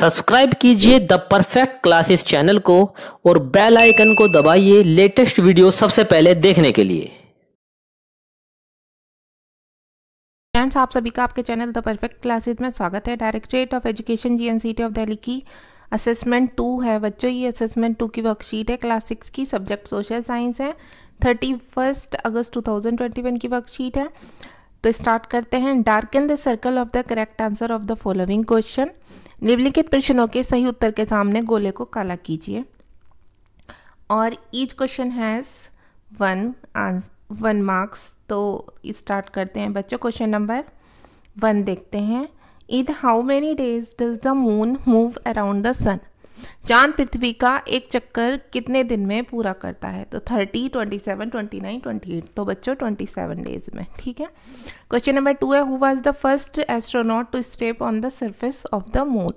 subscribe कीजिए the perfect classes channel को और बेल आइकन को दबाइए लेटेस्ट वीडियो सबसे पहले देखने के लिए फ्रेंड्स आप सभी का आपके चैनल द परफेक्ट क्लासेस में स्वागत है directorate of education GNCT of Delhi की असेसमेंट टू है बच्चों ये असेसमेंट टू की वर्कशीट है क्लास सिक्स की सब्जेक्ट सोशल साइंस है thirty first August two thousand twenty one की वर्कशीट है तो स्टार्ट करते हैं dark in the circle of the correct answer of the following question निम्नलिखित प्रश्नों के सही उत्तर के सामने गोले को काला कीजिए और each question has one one marks तो स्टार्ट करते हैं बच्चों क्वेश्चन नंबर वन देखते हैं in how many days does the moon move around the sun चांद पृथ्वी का एक चक्कर कितने दिन में पूरा करता है तो thirty twenty seven twenty nine twenty eight तो बच्चों ट्वेंटी सेवन डेज में ठीक है क्वेश्चन नंबर टू है who was the first astronaut to step on the surface of the moon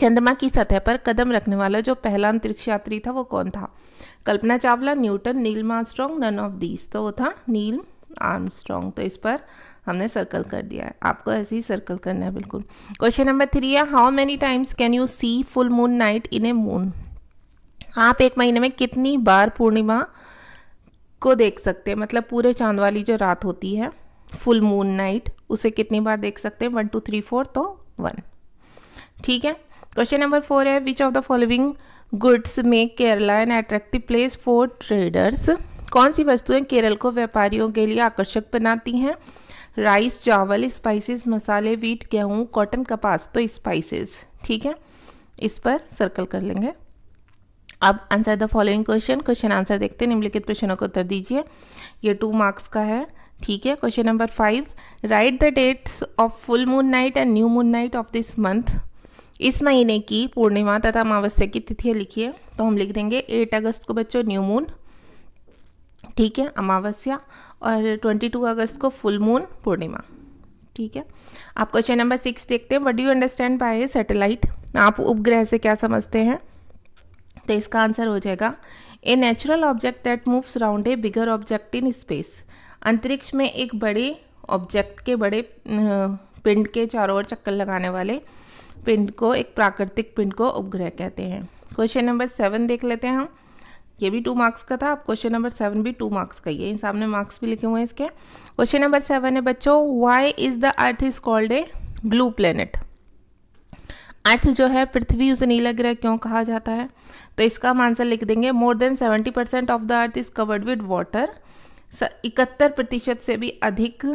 चंद्रमा की सतह पर कदम रखने वाला जो पहला अंतरिक्ष यात्री था वो कौन था Kalpana Chawla Newton Neil Armstrong none of these तो वो था नील आर्मस्ट्रॉन्ग तो इस पर हमने सर्कल कर दिया है आपको ऐसे ही सर्कल करना है बिल्कुल क्वेश्चन नंबर थ्री है how many times can you see full moon night in a moon आप एक महीने में कितनी बार पूर्णिमा को देख सकते हैं मतलब पूरे चांद वाली जो रात होती है फुल मून नाइट उसे कितनी बार देख सकते हैं वन टू थ्री फोर तो वन ठीक है क्वेश्चन नंबर फोर है which of the following goods make Kerala an attractive place for traders कौन सी वस्तुएं केरल को व्यापारियों के लिए आकर्षक बनाती हैं राइस चावल स्पाइसेस मसाले वीट गेहूँ कॉटन कपास तो स्पाइसेस ठीक है इस पर सर्कल कर लेंगे अब answer the following question question answer देखते हैं निम्नलिखित प्रश्नों का उत्तर दीजिए ये टू मार्क्स का है ठीक है question number five write the dates of full moon night and new moon night of this month इस महीने की पूर्णिमा तथा अमावस्या की तिथियाँ लिखिए तो हम लिख देंगे एट अगस्त को बच्चों न्यू मून ठीक है अमावस्या और 22 अगस्त को फुल मून पूर्णिमा ठीक है आप क्वेश्चन नंबर सिक्स देखते हैं what do understand by satellite आप उपग्रह से क्या समझते हैं तो इसका आंसर हो जाएगा a natural object that moves round a bigger object in space अंतरिक्ष में एक बड़े ऑब्जेक्ट के बड़े पिंड के चारों ओर चक्कर लगाने वाले पिंड को एक प्राकृतिक पिंड को उपग्रह कहते हैं क्वेश्चन नंबर सेवन देख लेते हैं हम ये भी टू मार्क्स का था अब क्वेश्चन नंबर सेवन भी टू मार्क्स का ही है सामने मार्क्स भी लिखे हुए हैं इसके क्वेश्चन नंबर सेवन है बच्चों why is the earth is called a blue planet earth जो है पृथ्वी उसे नीला ग्रह क्यों कहा जाता है तो इसका हम आंसर लिख देंगे more than seventy percent of the earth is covered with water इकहत्तर प्रतिशत से भी अधिक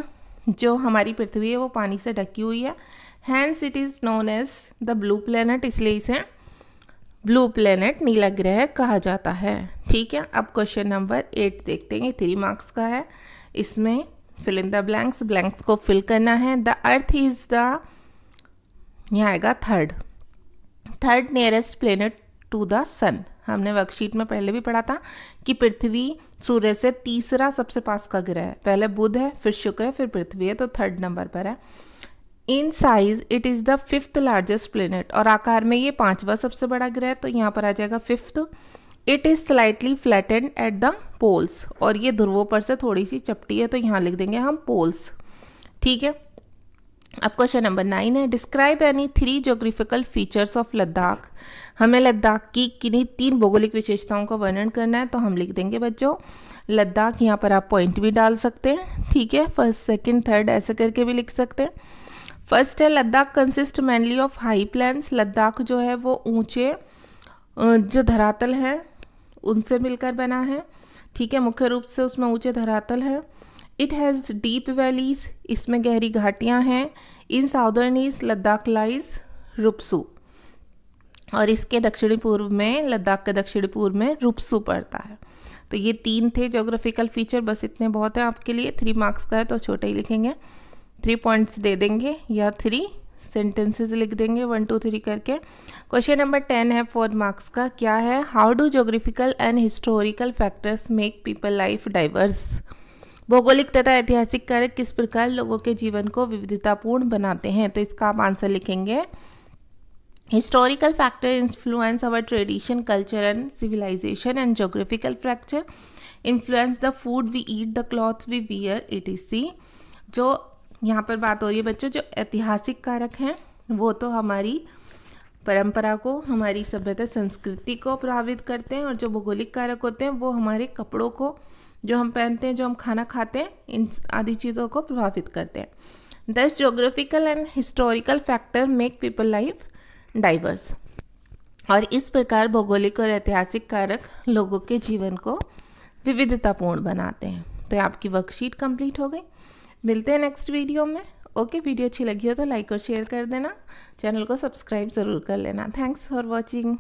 जो हमारी पृथ्वी है वो पानी से ढकी हुई है hence it is known as the blue planet इसलिए इसे ब्लू प्लेनेट नीला ग्रह कहा जाता है ठीक है अब क्वेश्चन नंबर एट देखते हैं थ्री मार्क्स का है इसमें fill in the blanks blanks को फिल करना है द अर्थ इज द यह आएगा third third nearest planet to the sun हमने वर्कशीट में पहले भी पढ़ा था कि पृथ्वी सूर्य से तीसरा सबसे पास का ग्रह है पहले बुध है फिर शुक्र है फिर पृथ्वी है तो थर्ड नंबर पर है in size it is the fifth largest planet और आकार में ये पांचवा सबसे बड़ा ग्रह तो यहाँ पर आ जाएगा fifth it is slightly flattened at the poles और ये ध्रुवों पर से थोड़ी सी चपटी है तो यहाँ लिख देंगे हम पोल्स ठीक है अब क्वेश्चन नंबर नाइन है describe any three geographical features of Ladakh हमें लद्दाख की किन्हीं तीन भौगोलिक विशेषताओं का वर्णन करना है तो हम लिख देंगे बच्चों लद्दाख यहाँ पर आप पॉइंट भी डाल सकते हैं ठीक है फर्स्ट सेकेंड थर्ड ऐसे करके भी लिख सकते हैं फर्स्ट है Ladakh consist mainly of high plains Ladakh जो है वो ऊंचे जो धरातल हैं उनसे मिलकर बना है ठीक है मुख्य रूप से उसमें ऊंचे धरातल हैं इट हैज़ डीप वैलीज इसमें गहरी घाटियाँ हैं in southern is Ladakh lies Rupshu और इसके दक्षिणी पूर्व में लद्दाख के दक्षिणी पूर्व में रुपसू पड़ता है तो ये तीन थे जोग्राफिकल फीचर बस इतने बहुत हैं आपके लिए थ्री मार्क्स का है तो छोटे ही लिखेंगे थ्री पॉइंट्स दे देंगे या थ्री सेंटेंसेस लिख देंगे वन टू थ्री करके क्वेश्चन नंबर टेन है फोर मार्क्स का क्या है how do geographical and historical factors make people life diverse भौगोलिक तथा ऐतिहासिक कारक किस प्रकार लोगों के जीवन को विविधतापूर्ण बनाते हैं तो इसका आप आंसर लिखेंगे historical factor influence our tradition culture and civilisation and geographical fracture influence the food we eat the clothes we wear it is see जो यहाँ पर बात हो रही है बच्चों जो ऐतिहासिक कारक हैं वो तो हमारी परंपरा को हमारी सभ्यता संस्कृति को प्रभावित करते हैं और जो भौगोलिक कारक होते हैं वो हमारे कपड़ों को जो हम पहनते हैं जो हम खाना खाते हैं इन आदि चीज़ों को प्रभावित करते हैं thus geographical and historical factor make people life diverse और इस प्रकार भौगोलिक और ऐतिहासिक कारक लोगों के जीवन को विविधतापूर्ण बनाते हैं तो आपकी वर्कशीट कंप्लीट हो गई मिलते हैं नेक्स्ट वीडियो में ओके वीडियो अच्छी लगी हो तो लाइक और शेयर कर देना चैनल को सब्सक्राइब ज़रूर कर लेना थैंक्स फॉर वॉचिंग